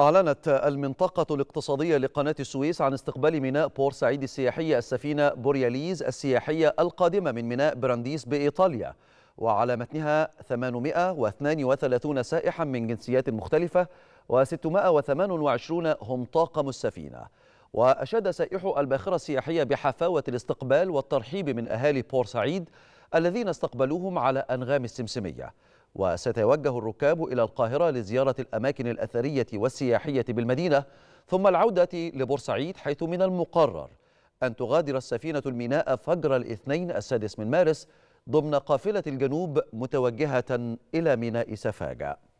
أعلنت المنطقة الاقتصادية لقناة السويس عن استقبال ميناء بور سعيد السياحية السفينة بورياليز السياحية القادمة من ميناء برانديس بإيطاليا وعلى متنها 832 سائحا من جنسيات مختلفة و628 هم طاقم السفينة وأشاد سائحو الباخرة السياحية بحفاوة الاستقبال والترحيب من أهالي بور سعيد الذين استقبلوهم على أنغام السمسمية وستوجه الركاب إلى القاهرة لزيارة الأماكن الأثرية والسياحية بالمدينة ثم العودة لبورسعيد حيث من المقرر أن تغادر السفينة الميناء فجر الاثنين السادس من مارس ضمن قافلة الجنوب متوجهة إلى ميناء سفاجة